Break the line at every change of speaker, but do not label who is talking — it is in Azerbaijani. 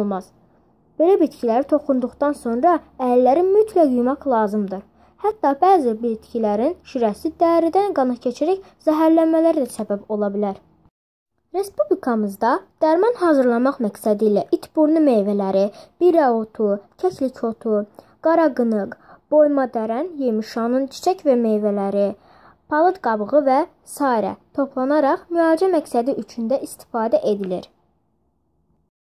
olmaz. Belə bitkiləri toxunduqdan sonra əlləri mütləq yumaq lazımdır. Hətta bəzi bitkilərin şirəsi dəridən qana keçərək zəhərlənmələrə də səbəb ola bilər. Respublikamızda dərman hazırlamaq məqsədi ilə itburnu meyvələri, birə otu, kəklik otu, qara qınıq, boyma dərən, yemişanın çiçək və meyvələri, palıd qabığı və sairə toplanaraq müalicə məqsədi üçün də istifadə edilir.